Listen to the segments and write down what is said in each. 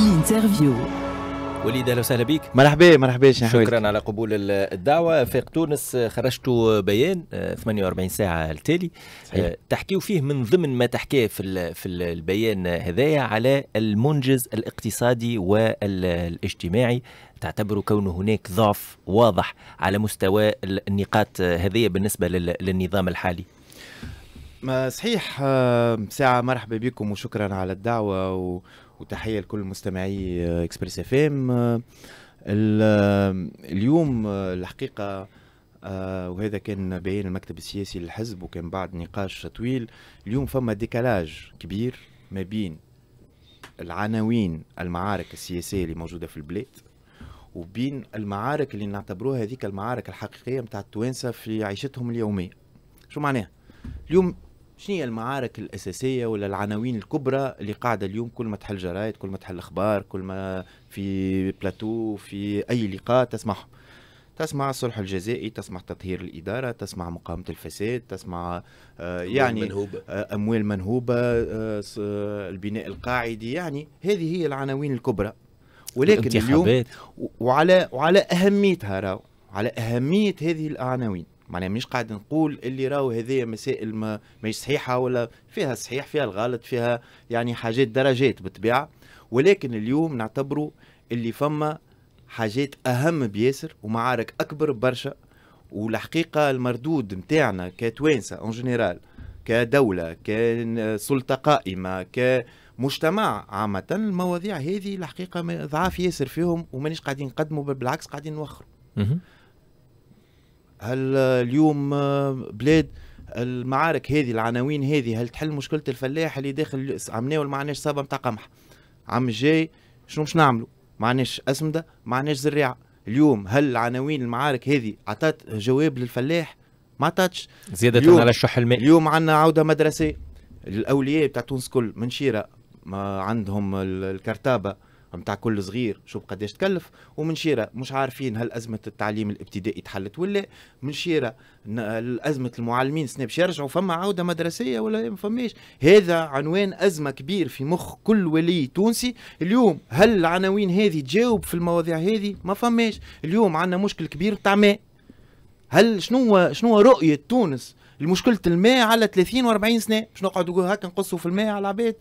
الانترفيو وليد اهلا وسهلا بك مرحبا مرحبا شكرا على قبول الدعوه فاق تونس آه، خرجتوا بيان 48 آه، ساعه التالي صحيح. آه، تحكيو فيه من ضمن ما تحكيه في في البيان هذايا على المنجز الاقتصادي والاجتماعي تعتبر كون هناك ضعف واضح على مستوى النقاط هذه بالنسبه للنظام الحالي ما صحيح ساعة مرحبا بكم وشكرا على الدعوة وتحيه لكل مستمعي اكسبريس اف ام اليوم الحقيقه آه، وهذا كان بيان المكتب السياسي للحزب وكان بعد نقاش طويل اليوم فما ديكالاج كبير ما بين العناوين المعارك السياسيه اللي موجوده في البلاد وبين المعارك اللي نعتبروها هذيك المعارك الحقيقيه نتاع التوانسه في عيشتهم اليوميه شو معناها اليوم شنو هي المعارك الاساسيه ولا العناوين الكبرى اللي قاعده اليوم كل ما تحل جرايد كل ما تحل اخبار كل ما في بلاتو في اي لقاء تسمعهم تسمع الصلح الجزائي تسمع تطهير الإدارة تسمع مقاومة الفساد تسمع آه يعني منهوبة. آه أموال منهوبة آه البناء القاعدي يعني هذه هي العناوين الكبرى ولكن اليوم وعلى وعلى أهميتها على أهمية هذه العناوين معناها مش قاعد نقول اللي راهو هذه مسائل ما مش صحيحه ولا فيها الصحيح فيها الغلط فيها يعني حاجات درجات بالطبيعه ولكن اليوم نعتبروا اللي فما حاجات اهم بياسر ومعارك اكبر برشا والحقيقه المردود نتاعنا كتوانسه اون جينيرال كدوله كسلطه قائمه كمجتمع عامه المواضيع هذه الحقيقه ضعاف ياسر فيهم ومانيش قاعدين نقدموا بالعكس قاعدين نوخروا هل اليوم آه، بلاد المعارك هذه العناوين هذه هل تحل مشكله الفلاح اللي داخل عمناول ما عندناش صابه نتاع قمح عم الجاي شنو باش نعملوا ما عندناش اسمده ما عندناش زريعه اليوم هل العناوين المعارك هذه عطات جواب للفلاح ما عطاتش زياده على الشح الماء اليوم عندنا عوده مدرسه الاولياء بتاع تونس كل منشيره عندهم الكرتابه نتاع كل صغير شوف قداش تكلف ومن شيرة مش عارفين هل أزمة التعليم الابتدائي تحلت ولا من شيرة أزمة المعلمين سنة باش يرجعوا فما عودة مدرسية ولا ما فماش هذا عنوان أزمة كبير في مخ كل ولي تونسي اليوم هل العناوين هذه تجاوب في المواضيع هذه ما فماش اليوم عندنا مشكل كبير تاع ماء هل شنو شنو رؤية تونس لمشكلة الماء على 30 و40 سنة باش نقعدوا هكا نقصوا في الماء على العباد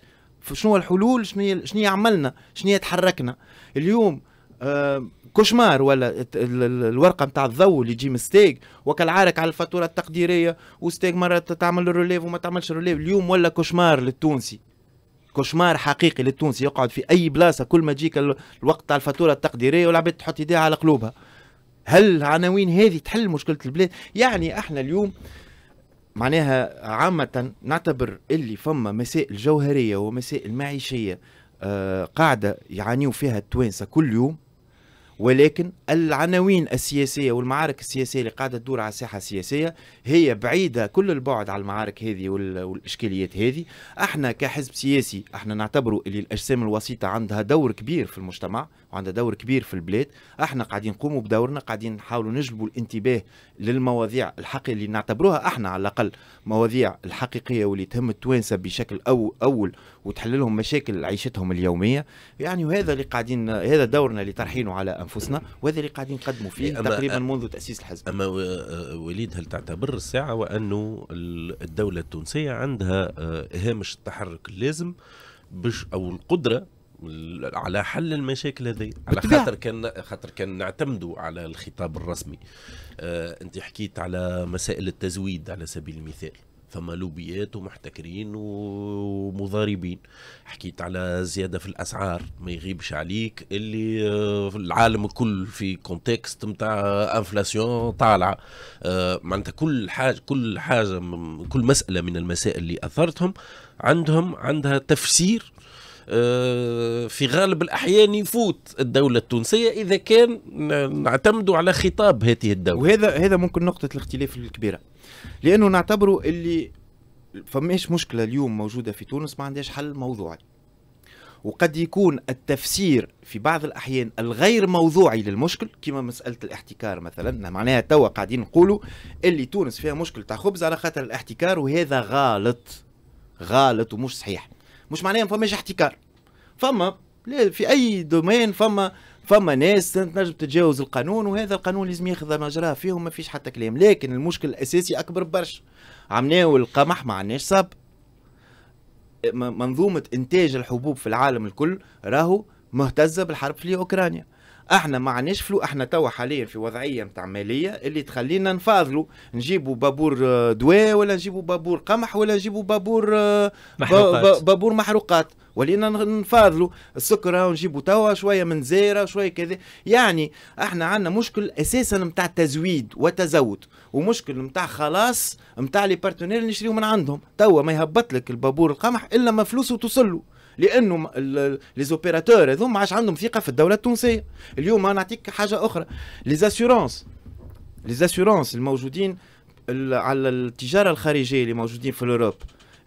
شنو الحلول شنو شنو عملنا شنو تحركنا اليوم آه، كوشمار ولا الورقه نتاع الضو اللي تجي من ستيج وكالعارك على الفاتوره التقديريه وستيك مره تعمل الروليف وما تعملش الروليف اليوم ولا كوشمار للتونسي كوشمار حقيقي للتونسي يقعد في اي بلاصه كل ما تجيك الوقت تاع الفاتوره التقديريه والعباد تحط ايديها على قلوبها هل العناوين هذه تحل مشكله البلاد يعني احنا اليوم معناها عامة نعتبر اللي فما مسائل جوهرية ومسائل معيشية آه، قاعدة يعانيو فيها التوانسة كل يوم ولكن العناوين السياسية والمعارك السياسية اللي قاعدة تدور على الساحة السياسية هي بعيدة كل البعد على المعارك هذه والإشكاليات هذه احنا كحزب سياسي احنا نعتبروا اللي الأجسام الوسيطة عندها دور كبير في المجتمع وعندها دور كبير في البلاد احنا قاعدين نقوموا بدورنا قاعدين نحاولوا نجلبوا الانتباه للمواضيع الحقيقيه اللي نعتبروها احنا على الاقل مواضيع الحقيقيه واللي تهم التوانسه بشكل أو اول وتحل لهم مشاكل عيشتهم اليوميه يعني وهذا اللي قاعدين هذا دورنا اللي طرحينه على انفسنا وهذا اللي قاعدين نقدموا فيه تقريبا منذ تاسيس الحزب اما وليد هل تعتبر الساعه وانه الدوله التونسيه عندها آه، هامش التحرك اللازم باش او القدره على حل المشاكل هذه على خاطر كان خاطر كان نعتمدوا على الخطاب الرسمي آه انت حكيت على مسائل التزويد على سبيل المثال فما لوبيات ومحتكرين ومضاربين حكيت على زيادة في الأسعار ما يغيبش عليك اللي آه، العالم الكل في كونتكست نتاع انفلاسيون طالعة آه، معناتها كل حاجة كل حاجة كل مسألة من المسائل اللي أثرتهم عندهم عندها تفسير في غالب الأحيان يفوت الدولة التونسية إذا كان نعتمدوا على خطاب هذه الدولة وهذا هذا ممكن نقطة الاختلاف الكبيرة لأنه نعتبره اللي فماش مشكلة اليوم موجودة في تونس ما عندهاش حل موضوعي وقد يكون التفسير في بعض الاحيان الغير موضوعي للمشكل كما مساله الاحتكار مثلا معناها توا قاعدين نقولوا اللي تونس فيها مشكل تاع خبز على خاطر الاحتكار وهذا غلط غلط ومش صحيح مش معناها ما فماش احتكار فما لا في اي دومين فما فما ناس تنجم تتجاوز القانون وهذا القانون لازم ياخذ مجراه فيهم ما فيش حتى كلام لكن المشكل الاساسي اكبر برشا عمناو القمح ما عندناش صاب منظومه انتاج الحبوب في العالم الكل راهو مهتزه بالحرب في اوكرانيا احنا ما عناش فلو احنا توا حاليا في وضعيه نتاع ماليه اللي تخلينا نفاضلوا نجيبوا بابور آه، دواء ولا نجيبوا بابور قمح ولا نجيبوا بابور آه، محروقات. بابور محروقات ولينا نفاضلوا السكر نجيبوا توا شويه من زيره شويه كذا يعني احنا عندنا مشكل اساسا نتاع تزويد وتزود ومشكل نتاع خلاص نتاع لي بارتنير نشريو من عندهم توا ما يهبط لك البابور القمح الا ما فلوسه توصل له لانه لي زوبيراتور هذوما عادش عندهم ثقه في الدوله التونسيه اليوم نعطيك حاجه اخرى لي زاسورونس لي زاسورونس الموجودين على التجاره الخارجيه اللي موجودين في الاوروب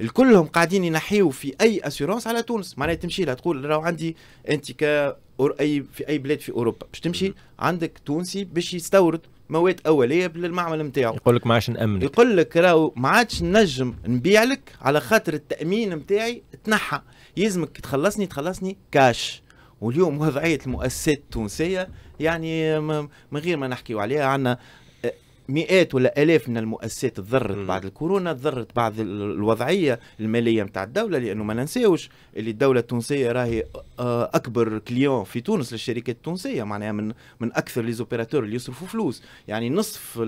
الكلهم قاعدين ينحيوا في اي اسيورونس على تونس معناها تمشي لها تقول راه عندي انت ك اي في اي بلاد في اوروبا باش تمشي عندك تونسي باش يستورد مواد اوليه للمعمل نتاعو يقول لك ما عادش نامن يقول لك راهو ما عادش نجم نبيع لك على خاطر التامين نتاعي تنحى يلزمك تخلصني تخلصني كاش واليوم وضعيه المؤسسات التونسيه يعني من غير ما نحكيو عليها عندنا مئات ولا الاف من المؤسسات تضرت بعد الكورونا تضرت بعد الوضعيه الماليه نتاع الدوله لانه ما ننساوش اللي الدوله التونسيه راهي آه، اكبر كليون في تونس للشركات التونسيه معناها من من اكثر لي زوبيراتور اللي يصرفوا فلوس يعني نصف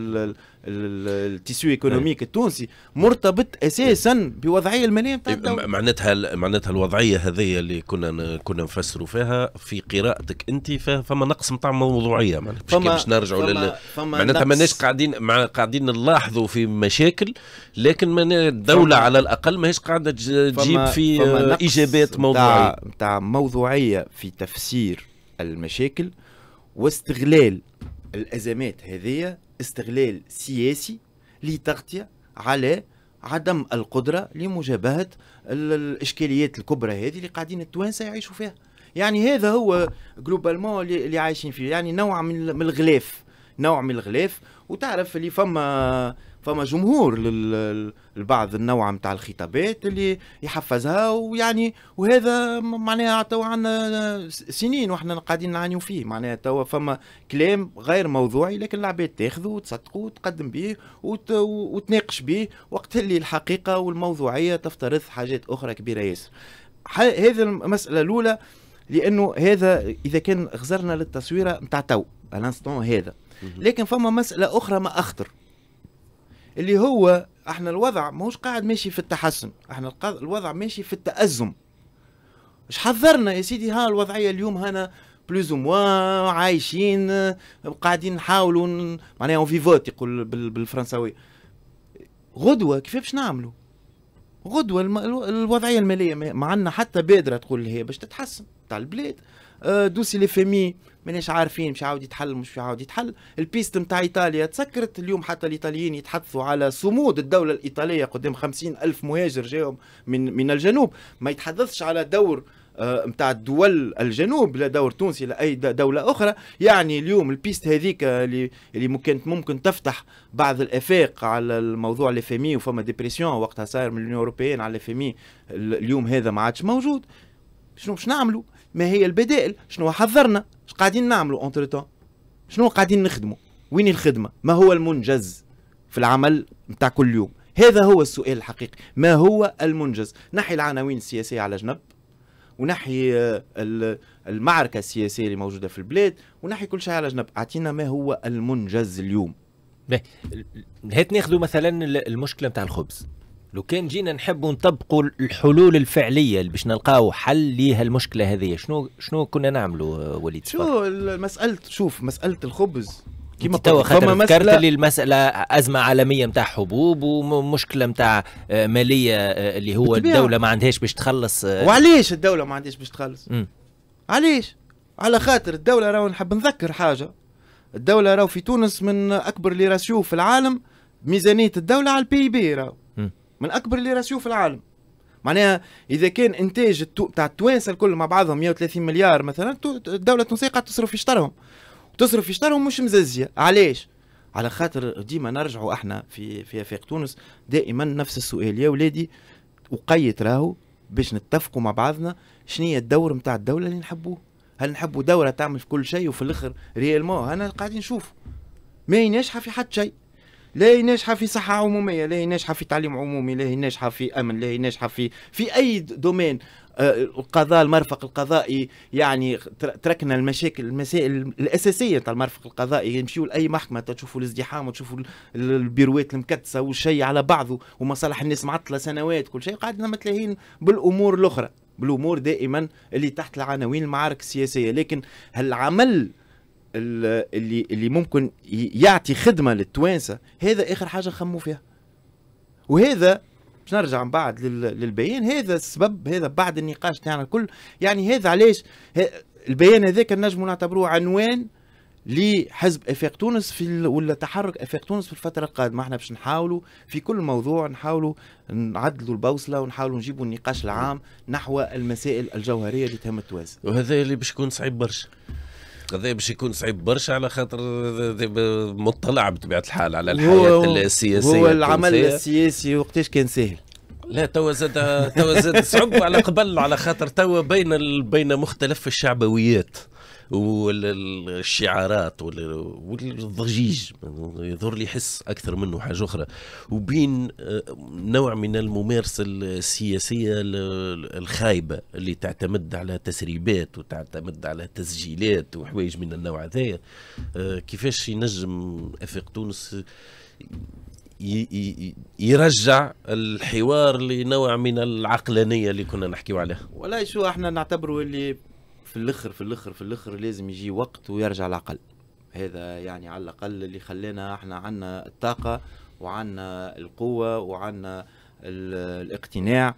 التيسيو ايكونوميك التونسي مرتبط اساسا بوضعيه الماليه نتاع الدوله معناتها معناتها الوضعيه هذه اللي كنا كنا نفسروا فيها في قراءتك انت فما نقص نتاع موضوعيه معناتها باش نرجعوا لل معناتها ماناش قاعدين قاعدين مع قاعدين نلاحظوا في مشاكل لكن من الدوله على الاقل ماهيش قاعده تجيب في فما اجابات موضوعيه نتاع موضوعيه في تفسير المشاكل واستغلال الازمات هذه استغلال سياسي لتغطيه على عدم القدره لمجابهه الاشكاليات الكبرى هذه اللي قاعدين التوانسه يعيشوا فيها يعني هذا هو جلوبالمون اللي عايشين فيه يعني نوع من الغلاف نوع من الغلاف وتعرف اللي فما فما جمهور لبعض النوع نتاع الخطابات اللي يحفزها ويعني وهذا معناها توا عندنا سنين واحنا قاعدين نعانيو فيه معناها توا فما كلام غير موضوعي لكن العباد تاخذه وتصدقه وتقدم به وت... وتناقش به وقت اللي الحقيقه والموضوعيه تفترض حاجات اخرى كبيره ياسر هذه المساله الاولى لانه هذا اذا كان غزرنا للتصويره نتاع تو الانستون هذا لكن فما مساله اخرى ما اخطر اللي هو احنا الوضع ماهوش قاعد ماشي في التحسن احنا الوضع ماشي في التازم اش حذرنا يا سيدي ها الوضعيه اليوم هنا بلوز موا عايشين قاعدين نحاولوا معناها اون فيفوت يقول بالفرنساوي غدوه كيف باش نعملوا غدوه الوضعيه الماليه ما عندنا حتى بادره تقول هي باش تتحسن تاع البلاد آه، دوسي لي فيمي ماناش عارفين مش عاود يتحل مش عاود يتحل البيست نتاع ايطاليا تسكرت اليوم حتى الايطاليين يتحدثوا على صمود الدوله الايطاليه قدام خمسين الف مهاجر جاهم من من الجنوب ما يتحدثش على دور نتاع آه، الدول الجنوب لا دور تونسي لا اي دوله اخرى يعني اليوم البيست هذيك اللي اللي ممكن ممكن تفتح بعض الافاق على الموضوع الافمي وفما ديبرسيون وقتها صاير من اليونيون على الافمي اليوم هذا ما عادش موجود شنو باش نعملوا ما هي البدائل شنو حذرنا اش قاعدين نعملوا اونتر تو شنو قاعدين نخدموا وين الخدمه ما هو المنجز في العمل نتاع كل يوم هذا هو السؤال الحقيقي ما هو المنجز نحي العناوين السياسيه على جنب ونحي آه، المعركه السياسيه اللي موجوده في البلاد ونحي كل شيء على جنب اعطينا ما هو المنجز اليوم هات ناخذوا مثلا المشكله نتاع الخبز لو كان جينا نحبوا نطبقوا الحلول الفعليه اللي باش نلقاو حل ليها المشكله هذه شنو شنو كنا نعملوا وليد شو مساله شوف مساله الخبز كيما توا خاطر ذكرت لي المساله ازمه عالميه نتاع حبوب ومشكله نتاع آه، ماليه آه، اللي هو بتبيع. الدوله ما عندهاش باش تخلص آه. وعليش الدوله ما عندهاش باش تخلص م. علاش على خاطر الدوله راهو نحب نذكر حاجه الدوله راهو في تونس من اكبر لي راسيو في العالم ميزانيه الدوله على البي بي راهو من اكبر لي راسيو في العالم معناها اذا كان انتاج التو... تاع التوانسه الكل مع بعضهم 130 مليار مثلا الدوله التونسيه قاعده تصرف في شطرهم تصرف في شطرهم مش مززيه علاش على خاطر ديما نرجعوا احنا في في افاق تونس دائما نفس السؤال يا ولادي وقيت راهو باش نتفقوا مع بعضنا شنو هي الدور نتاع الدوله اللي نحبوه هل نحبوا دوله تعمل في كل شيء وفي الاخر ريالمون انا قاعدين نشوفوا ما ينجحها في حد شيء لا هي ناجحه في صحه عموميه لا هي ناجحه في تعليم عمومي لا هي ناجحه في امن لا هي ناجحه في في اي دومين آه، القضاء المرفق القضائي يعني تركنا المشاكل المسائل الاساسيه تاع المرفق القضائي يمشيو لاي محكمه تشوفوا الازدحام وتشوفوا البيروات المكتسه والشيء على بعضه ومصالح الناس معطله سنوات كل شيء قاعدنا متلاهين بالامور الاخرى بالامور دائما اللي تحت العناوين المعارك السياسيه لكن العمل اللي اللي ممكن يعطي خدمه للتوانسه هذا اخر حاجه خموا فيها وهذا باش نرجع من بعد للبيان هذا السبب هذا بعد النقاش تاعنا الكل يعني هذا علاش البيان هذاك النجم نعتبروه عنوان لحزب افاق تونس في ال... ولا تحرك افاق تونس في الفتره القادمه احنا باش نحاولوا في كل موضوع نحاولوا نعدلوا البوصله ونحاولوا نجيبوا النقاش العام نحو المسائل الجوهريه اللي تهم التوازن وهذا اللي باش يكون صعيب برشا هذا باش يكون صعيب برشا على خاطر مطلع بطبيعه الحال على الحياه السياسيه هو العمل السياسي وقتاش كان سهل لا توا زاد توا زاد صعب على قبل على خاطر توا بين ال... بين مختلف الشعبويات والشعارات والضجيج يظهر لي حس اكثر منه حاجه اخرى وبين آه، نوع من الممارسه السياسيه الخايبه اللي تعتمد على تسريبات وتعتمد على تسجيلات وحوايج من النوع هذايا آه، كيفاش ينجم افق تونس يرجع الحوار لنوع من العقلانيه اللي كنا نحكيو عليها ولا شو احنا نعتبره اللي في الاخر في الاخر في الاخر لازم يجي وقت ويرجع العقل هذا يعني على الاقل اللي خلانا احنا عندنا الطاقه وعندنا القوه وعندنا الاقتناع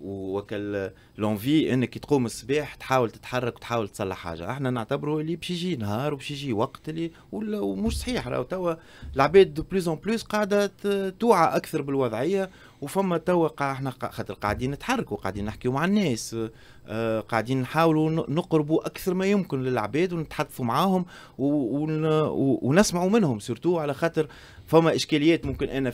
وكل لونفي انك تقوم الصباح تحاول تتحرك وتحاول تصلح حاجه احنا نعتبره اللي باش يجي نهار وباش يجي وقت اللي ومش صحيح راهو توا العباد دو بليز اون بلوز قاعده توعى اكثر بالوضعيه وفما توا احنا خاطر قاعدين نتحركوا قاعدين نحكيوا مع الناس آه، قاعدين نحاولوا نقربوا اكثر ما يمكن للعباد ونتحدثوا معاهم ونسمعوا منهم سورتو على خاطر فما اشكاليات ممكن انا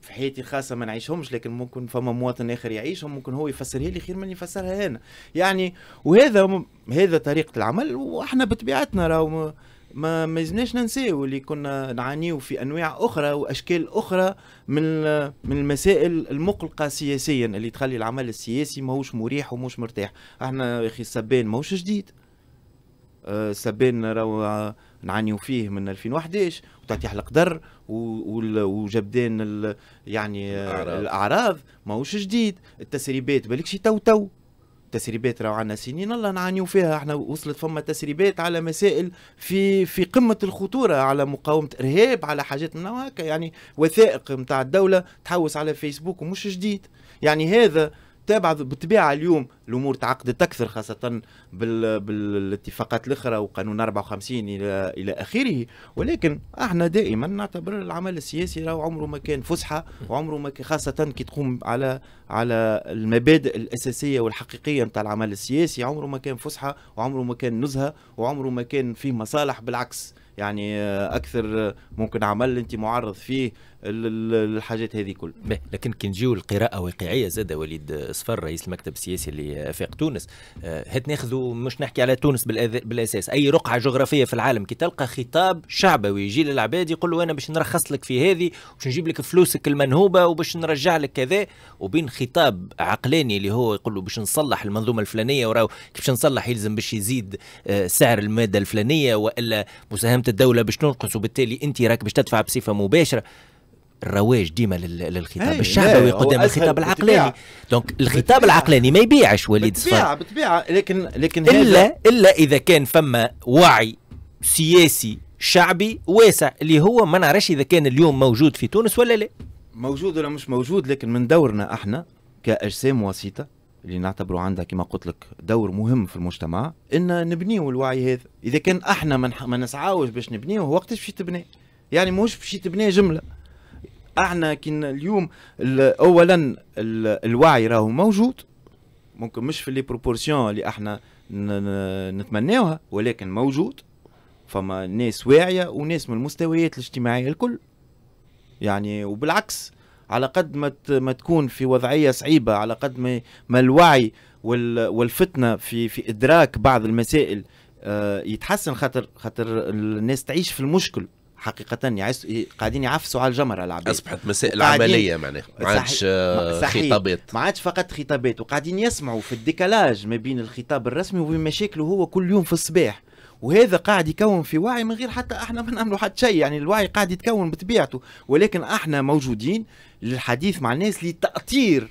في حياتي خاصه ما نعيشهمش لكن ممكن فما مواطن اخر يعيشهم ممكن هو يفسرها لي خير من يفسرها انا يعني وهذا هذا طريقه العمل واحنا بطبيعتنا راهو ما ما يلزمناش ننساو اللي كنا نعانيو في انواع اخرى واشكال اخرى من من المسائل المقلقه سياسيا اللي تخلي العمل السياسي ماهوش مريح وموش مرتاح احنا يا اخي السبان ماهوش جديد آه، السبان راهو نعانيو فيه من 2011 وتطيح القدر وجبدان يعني آه، الاعراض ماهوش جديد التسريبات بالك شي تو تو تسريبات راهو عندنا سنين الله نعانيو فيها احنا وصلت فما تسريبات على مسائل في في قمه الخطوره على مقاومه ارهاب على حاجات من هكا يعني وثائق نتاع الدوله تحوس على فيسبوك ومش جديد يعني هذا بالطبع بالطبيعه اليوم الامور تعقدت اكثر خاصه بال... بالاتفاقات الاخرى وقانون 54 الى الى اخره ولكن احنا دائما نعتبر العمل السياسي راهو عمره ما كان فسحه وعمره ما كان خاصه كي تقوم على على المبادئ الاساسيه والحقيقيه نتاع العمل السياسي عمره ما كان فسحه وعمره ما كان نزهه وعمره ما كان فيه مصالح بالعكس يعني آه، اكثر آه، ممكن عمل انت معرض فيه الحاجات هذه كل لكن كي نجيو القراءه واقعيه زاد وليد صفر رئيس المكتب السياسي لافاق تونس آه، هات ناخذوا مش نحكي على تونس بالاساس اي رقعه جغرافيه في العالم كي تلقى خطاب شعبوي يجي للعباد يقول له انا باش نرخص لك في هذه وباش نجيب لك فلوسك المنهوبه وباش نرجع لك كذا وبين خطاب عقلاني اللي هو يقول له باش نصلح المنظومه الفلانيه وراه كيفاش نصلح يلزم باش يزيد سعر الماده الفلانيه والا مساهمه مساهمه الدوله باش تنقص وبالتالي انت راك باش تدفع بصفه مباشره الرواج ديما للخطاب الشعبوي قدام الخطاب العقلاني دونك الخطاب العقلاني ما يبيعش وليد صفار بتبيع لكن لكن الا الا اذا كان فما وعي سياسي شعبي واسع اللي هو ما نعرفش اذا كان اليوم موجود في تونس ولا لا موجود ولا مش موجود لكن من دورنا احنا كاجسام وسيطه اللي نعتبره عندها كما قلت لك دور مهم في المجتمع ان نبنيو الوعي هذا اذا كان احنا ما منح... نسعاوش باش نبنيوه وقتاش باش تبنى يعني مش باش تبنى جمله احنا كنا اليوم اولا الوعي راهو موجود ممكن مش في لي بروبورسيون اللي احنا نتمناوها ولكن موجود فما ناس واعيه وناس من المستويات الاجتماعيه الكل يعني وبالعكس على قد ما ما تكون في وضعيه صعيبه على قد ما ما الوعي والفتنه في في ادراك بعض المسائل آه، يتحسن خاطر خاطر الناس تعيش في المشكل حقيقة يعيش قاعدين يعفسوا على الجمرة العباد أصبحت مسائل عملية معناها ما عادش آه، خطابات ما عادش فقط خطابات وقاعدين يسمعوا في الديكالاج ما بين الخطاب الرسمي وبين مشاكله هو كل يوم في الصباح وهذا قاعد يكون في وعي من غير حتى احنا ما نعملوا حتى شيء يعني الوعي قاعد يتكون بطبيعته ولكن احنا موجودين للحديث مع الناس لتاطير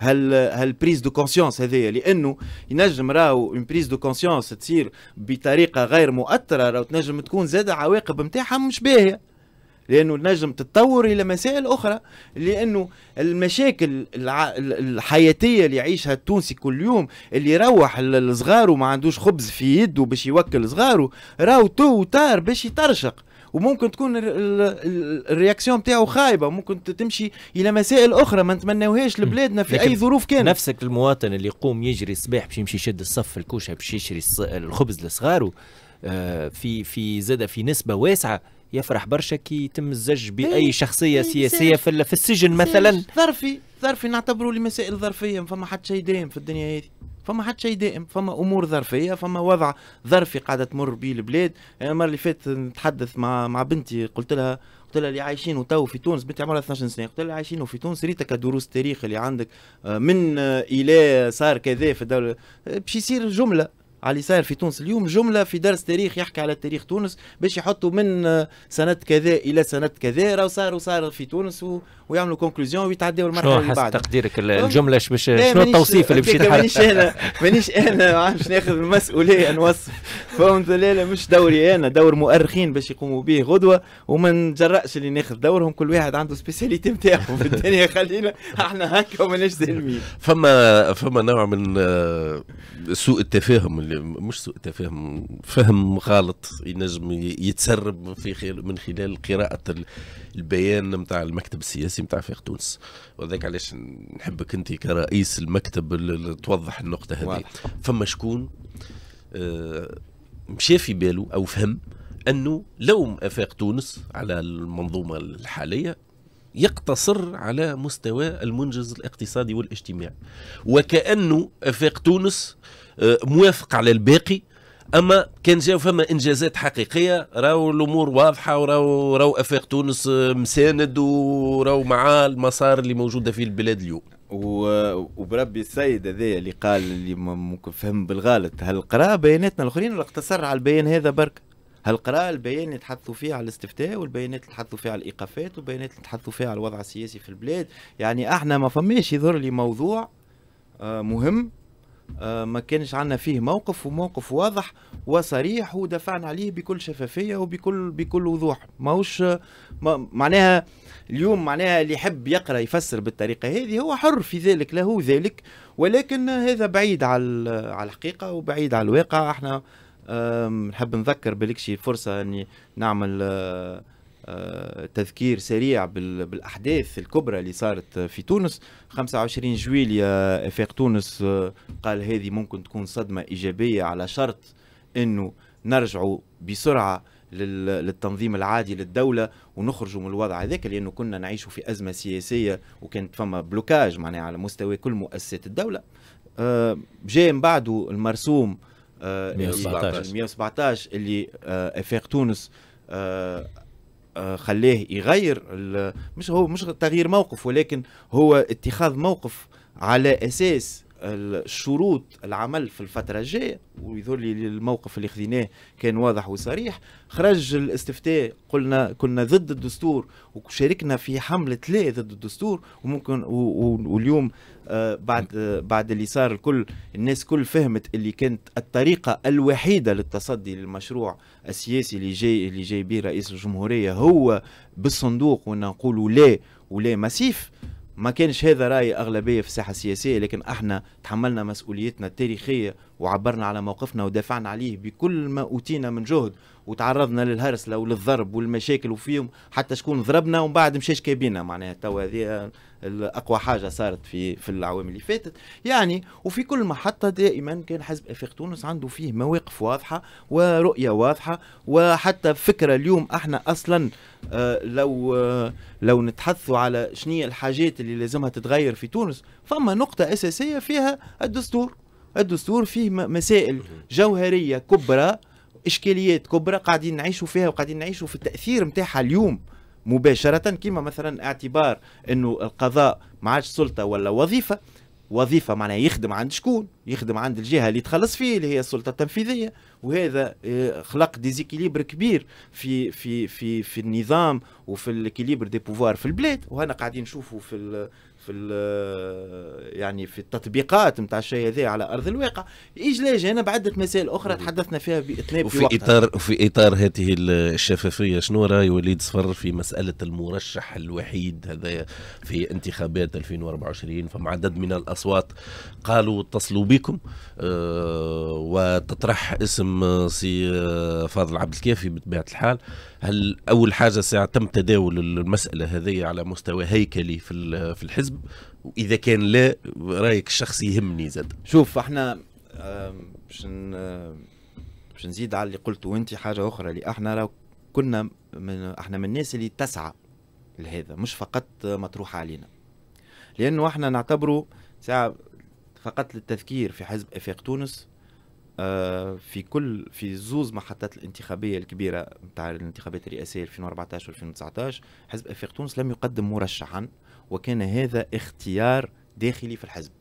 هال هالبريز دو كونسيونس هذايا لانه ينجم راهو اون بريز دو كونسيونس تصير بطريقه غير مؤثره راهو تنجم تكون زاد عواقب نتاعها مش باهيه لانه نجم تتطور الى مسائل اخرى لانه المشاكل الع... الحياتيه اللي يعيشها التونسي كل يوم اللي يروح لصغاره ما عندوش خبز في يده باش يوكل صغاره راهو تو طار باش يترشق وممكن تكون الرياكسيون نتاعو خايبه ممكن تمشي الى مسائل اخرى ما نتمناوهاش لبلادنا في اي ظروف كانت نفسك المواطن اللي يقوم يجري الصباح باش يمشي يشد الصف في الكوشه باش يشري الخبز لصغاره آه، في في زاد في نسبه واسعه يفرح برشا كي يتم الزج باي إيه، شخصيه إيه، سياسيه في السجن مثلا ظرفي ظرفي نعتبره لمسائل ظرفيه ما فما حد شيء دريم في الدنيا هذه فما حتى شيء دائم فما امور ظرفيه فما وضع ظرفي قاعده تمر به البلاد آه، المره اللي فاتت نتحدث مع مع بنتي قلت لها قلت لها اللي عايشين وتو في تونس بنتي عمرها 12 سنه قلت لها عايشين في تونس ريتك دروس التاريخ اللي عندك آه، من الى آه، صار كذا في الدوله باش يصير جمله على اللي صاير في تونس اليوم جمله في درس تاريخ يحكي على تاريخ تونس باش يحطوا من آه، سنه كذا الى سنه كذا راه صار وصار في تونس و... ويعملوا كونكلوزيون ويتعداوا المرحله اللي بعدها تقديرك الجمله شنو شنو التوصيف اللي باش مانيش انا مانيش انا ما عادش ناخذ المسؤوليه نوصف فهمت لا مش دوري انا دور مؤرخين باش يقوموا به غدوه وما نجرأش اللي ناخذ دورهم كل واحد عنده سبيسياليتي نتاعه في الدنيا خلينا احنا هكا وماناش زلمين فما فما نوع من آه، سوء التفاهم اللي مش سوء تفاهم فهم غلط ينجم يتسرب في خلال من خلال قراءة البيان نتاع المكتب السياسي نتاع فيق تونس وذاك علاش نحبك انت كرئيس المكتب توضح النقطة هذه فما شكون آه، مشى في باله او فهم انه لوم افاق تونس على المنظومه الحاليه يقتصر على مستوى المنجز الاقتصادي والاجتماعي وكانه افاق تونس آه آه، موافق على الباقي اما كان جاو فما انجازات حقيقيه راهو الامور واضحه وراهو راهو افاق تونس آه، مساند وراهو مع المسار اللي موجوده فيه البلاد اليوم وبربي السيد هذايا اللي قال اللي ممكن فهم بالغلط هل قرا بياناتنا الاخرين ولا اقتصر على البيان هذا برك هل قرا البيان اللي تحثوا فيه على الاستفتاء والبيانات اللي تحثوا فيه على الايقافات والبيانات اللي تحثوا فيه على الوضع السياسي في البلاد يعني احنا ما فماش يظهر لي موضوع آه، مهم آه، ما كانش عندنا فيه موقف وموقف واضح وصريح ودفعنا عليه بكل شفافيه وبكل بكل وضوح ماهوش ما معناها اليوم معناها اللي يحب يقرا يفسر بالطريقه هذه هو حر في ذلك له ذلك ولكن هذا بعيد على على الحقيقه وبعيد على الواقع احنا نحب نذكر بالكشي فرصه اني نعمل آه، آه، تذكير سريع بالاحداث الكبرى اللي صارت في تونس 25 جويليا افاق تونس آه، قال هذه ممكن تكون صدمه ايجابيه على شرط انه نرجعوا بسرعه للتنظيم العادي للدولة ونخرجوا من الوضع هذاك لأنه كنا نعيشوا في أزمة سياسية وكانت فما بلوكاج معناها على مستوى كل مؤسسات الدولة آه، جاء من بعده المرسوم 117 117 اللي افاق تونس خلاه يغير مش هو مش تغيير موقف ولكن هو اتخاذ موقف على اساس الشروط العمل في الفتره الجايه ويظهر لي الموقف اللي خذيناه كان واضح وصريح خرج الاستفتاء قلنا كنا ضد الدستور وشاركنا في حمله لا ضد الدستور وممكن واليوم آه بعد آه بعد اللي صار الكل الناس كل فهمت اللي كانت الطريقه الوحيده للتصدي للمشروع السياسي اللي جاي اللي جاي به رئيس الجمهوريه هو بالصندوق ونقولوا لا ولا مسيف ما كانش هذا راي اغلبيه في الساحه السياسيه لكن احنا تحملنا مسؤوليتنا التاريخيه وعبرنا على موقفنا ودافعنا عليه بكل ما اوتينا من جهد وتعرضنا للهرسله وللضرب والمشاكل وفيهم حتى شكون ضربنا ومن بعد مشاش كابينا معناها توا هذه اقوى حاجه صارت في في العوام اللي فاتت يعني وفي كل محطه دائما كان حزب افاق تونس عنده فيه مواقف واضحه ورؤيه واضحه وحتى فكره اليوم احنا اصلا آه، لو آه، لو نتحثوا على شنية الحاجات اللي لازمها تتغير في تونس فما نقطه اساسيه فيها الدستور الدستور فيه مسائل جوهريه كبرى اشكاليات كبرى قاعدين نعيشوا فيها وقاعدين نعيشوا في التاثير نتاعها اليوم مباشره كما مثلا اعتبار انه القضاء ما عادش سلطه ولا وظيفه وظيفه معناها يخدم عند شكون يخدم عند الجهه اللي تخلص فيه اللي هي السلطه التنفيذيه وهذا آه، خلق ديزيكيليبر كبير في في في في النظام وفي الكيليبر دي بوفوار في البلاد وهنا قاعدين نشوفوا في في يعني في التطبيقات نتاع الشيء هذا على ارض الواقع اجلاج هنا بعده مسائل اخرى تحدثنا فيها باثناء وفي اطار في اطار هذه الشفافيه شنو راي وليد صفر في مساله المرشح الوحيد هذا في انتخابات 2024 فما عدد من الاصوات قالوا اتصلوا بكم آه، وتطرح اسم آه، سي آه، فاضل عبد الكافي بطبيعه الحال هل اول حاجه سيتم تداول المساله هذه على مستوى هيكلي في في الحزب واذا كان لا رايك الشخصي يهمني زاد شوف احنا باش باش نزيد على اللي قلته انت حاجه اخرى اللي احنا راه كنا من احنا من الناس اللي تسعى لهذا مش فقط مطروح علينا لانه احنا نعتبره ساعه فقط للتذكير في حزب افاق تونس آه، في كل في زوز محطات الانتخابيه الكبيره نتاع الانتخابات الرئاسيه 2014 و2019 حزب افيق تونس لم يقدم مرشحا وكان هذا اختيار داخلي في الحزب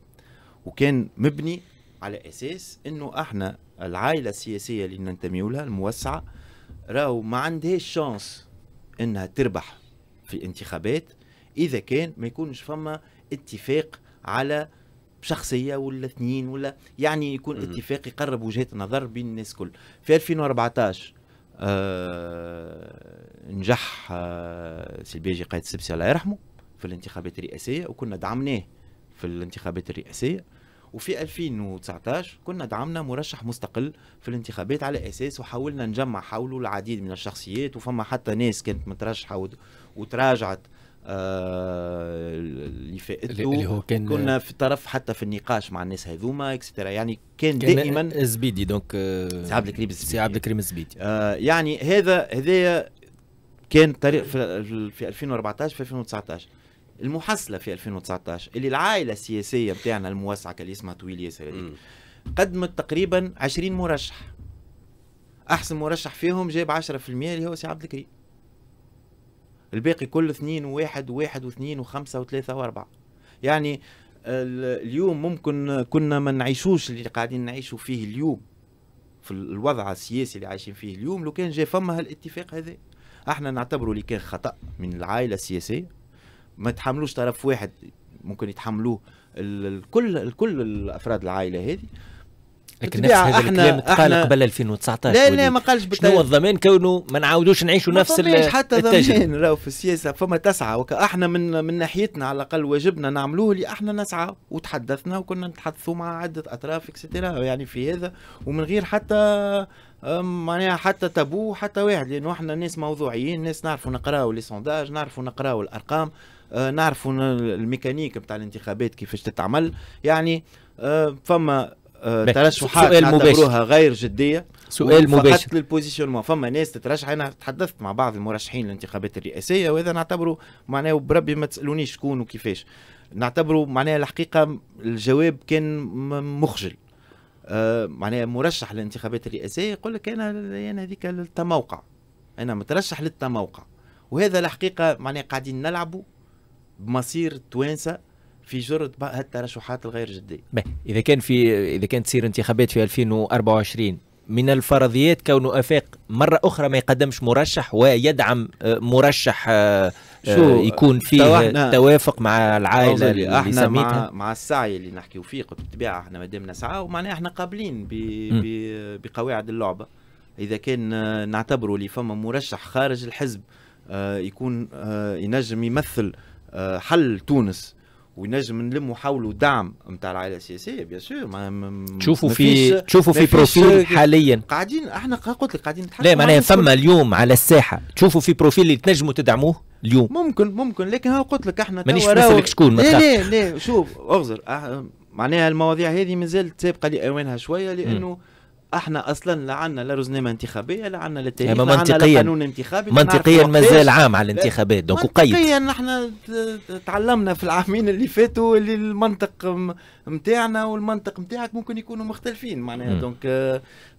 وكان مبني على اساس انه احنا العائله السياسيه اللي ننتمي لها الموسعه راهو ما عندهاش شانس انها تربح في الانتخابات اذا كان ما يكونش فما اتفاق على شخصيه ولا اثنين ولا يعني يكون اتفاق يقرب وجهات النظر بين الناس الكل في 2014 آه نجح آه سلبيجي قايد السبسي الله يرحمه في الانتخابات الرئاسيه وكنا دعمناه في الانتخابات الرئاسيه وفي 2019 كنا دعمنا مرشح مستقل في الانتخابات على اساس وحاولنا نجمع حوله العديد من الشخصيات وفما حتى ناس كانت مترشحه وتراجعت آه اللي فاتت اللي هو كان كنا في طرف حتى في النقاش مع الناس هذوما اكسترا يعني كان, كان دائما زبيدي دونك آه سي عبد الكريم الزبيدي سي عبد الكريم الزبيدي آه يعني هذا هذايا كان طريق في, 2014 في 2019 المحصله في 2019 اللي العائله السياسيه بتاعنا الموسعه كان اسمها طويل ياسر قدمت تقريبا 20 مرشح احسن مرشح فيهم جاب 10% اللي هو سي عبد الكريم الباقي كل اثنين وواحد وواحد واثنين وخمسة وثلاثة واربعة يعني اليوم ممكن كنا ما نعيشوش اللي قاعدين نعيشوا فيه اليوم في الوضع السياسي اللي عايشين فيه اليوم لو كان جا فما هالاتفاق هذا احنا نعتبره اللي كان خطا من العائله السياسيه ما تحملوش طرف واحد ممكن يتحملوه الكل الكل الافراد العائله هذه لكن نفس هذا الكلام قال قبل 2019 لا لا ما قالش بالطبع شنو الضمان كونه ما نعاودوش نعيشوا نفس ما حتى ضمان راهو في السياسه فما تسعى احنا من من ناحيتنا على الاقل واجبنا نعملوه اللي احنا نسعى وتحدثنا وكنا نتحدثوا مع عده اطراف اكسترا يعني في هذا ومن غير حتى معناها حتى تابو حتى واحد لانه احنا ناس موضوعيين ناس نعرفوا نقراوا لي سونداج نعرفوا نقراوا الارقام أه، نعرفوا الميكانيك بتاع الانتخابات كيفاش تتعمل يعني أه، فما آه، ترشحات نعتبروها غير جديه سؤال مباشر فقط للبوزيشنمون فما ناس تترشح انا تحدثت مع بعض المرشحين للانتخابات الرئاسيه وهذا نعتبره معناه بربي ما تسالونيش شكون وكيفاش نعتبره معناها الحقيقه الجواب كان مخجل آه معناها مرشح للانتخابات الرئاسيه يقول لك انا انا هذيك التموقع انا مترشح للتموقع وهذا الحقيقه معناها قاعدين نلعبوا بمصير التوانسه في جرة هالترشحات الغير جدية إذا كان في إذا كانت تصير انتخابات في 2024 من الفرضيات كونه افاق مره اخرى ما يقدمش مرشح ويدعم آه، مرشح آه، آه، شو يكون فيه توافق مع العائله اللي احنا سميتها. مع, مع السعي اللي نحكيو فيه بالطبيعه احنا مادام نسعى ومعناها احنا قابلين بقواعد اللعبه اذا كان نعتبروا اللي فما مرشح خارج الحزب يكون ينجم يمثل حل تونس ونجم نلموا حوله دعم نتاع العائله السياسيه بيان سور تشوفوا في تشوفوا في بروفيل حاليا قاعدين احنا قلت لك قاعدين لا معناها فما اليوم على الساحه تشوفوا في بروفيل اللي تنجموا تدعموه اليوم ممكن ممكن لكن ها قلت لك احنا مانيش نسالك شكون لا لا لا شوف اغزر أه، معناها المواضيع هذه مازالت سابقه لاوانها شويه لانه م. احنا اصلا لا عندنا لا رزنامه انتخابيه لا عندنا لا تاريخ يعني لا عندنا قانون انتخابي منطقيا مازال عام على الانتخابات دونك قيد منطقيا احنا تعلمنا في العامين اللي فاتوا اللي المنطق نتاعنا والمنطق نتاعك ممكن يكونوا مختلفين معناها دونك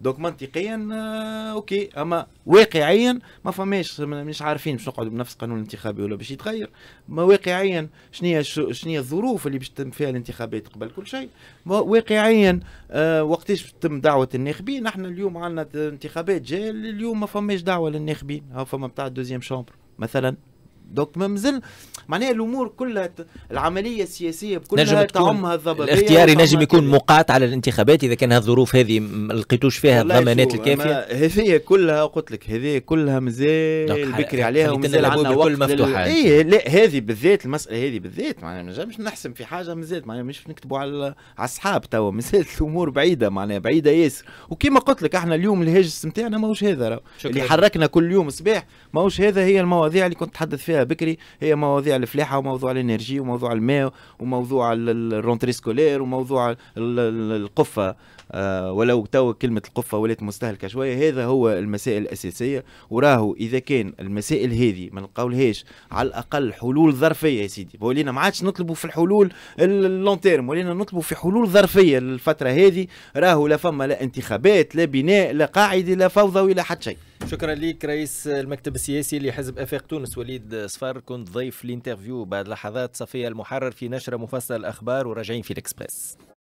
دونك آه، منطقيا آه، اوكي اما واقعيا ما فماش مش عارفين باش نقعدوا بنفس القانون الانتخابي ولا باش يتغير ما واقعيا شنو هي شنو هي الظروف اللي باش تتم فيها الانتخابات قبل كل شيء واقعيا آه، وقتاش تتم دعوه الناخب الناخبين احنا اليوم عندنا انتخابات جايه اليوم ما فماش دعوه للناخبين ها فما بتاع الدوزيام شامبر مثلا دوك مازل معناها الامور كلها العمليه السياسيه بكلها نجم تعمها الضبابيه الاختياري نجم يكون مقاط على الانتخابات اذا كان هالظروف هذه ما لقيتوش فيها الضمانات الكافيه هذه كلها قلت لك هذه كلها مازال بكري عليها ومازال عندنا وقت مفتوحه اي لا هذه بالذات المساله هذه بالذات معناها ما نجمش نحسم في حاجه مازال معناها مش نكتبوا على على الصحاب توا مازال الامور بعيده معناها بعيده ياسر وكما قلت لك احنا اليوم الهاجس نتاعنا ماهوش هذا اللي حركنا كل يوم صباح ماهوش هذا هي المواضيع اللي كنت تحدث فيها فيها بكري هي مواضيع الفلاحه وموضوع الانرجي وموضوع الماء وموضوع الرونتري سكولير وموضوع القفه آه، ولو تو كلمه القفه ولات مستهلكه شويه هذا هو المسائل الاساسيه وراهو اذا كان المسائل هذه ما نلقاولهاش على الاقل حلول ظرفيه يا سيدي ولينا ما عادش نطلبوا في الحلول اللون تيرم ولينا نطلبوا في حلول ظرفيه للفتره هذه راهو لا فما لا انتخابات لا بناء لا قاعده لا فوضى ولا حتى شيء شكرا لك رئيس المكتب السياسي لحزب افاق تونس وليد صفار كنت ضيف الانترفيو بعد لحظات صفيه المحرر في نشره مفصل الاخبار وراجعين في الاكسبريس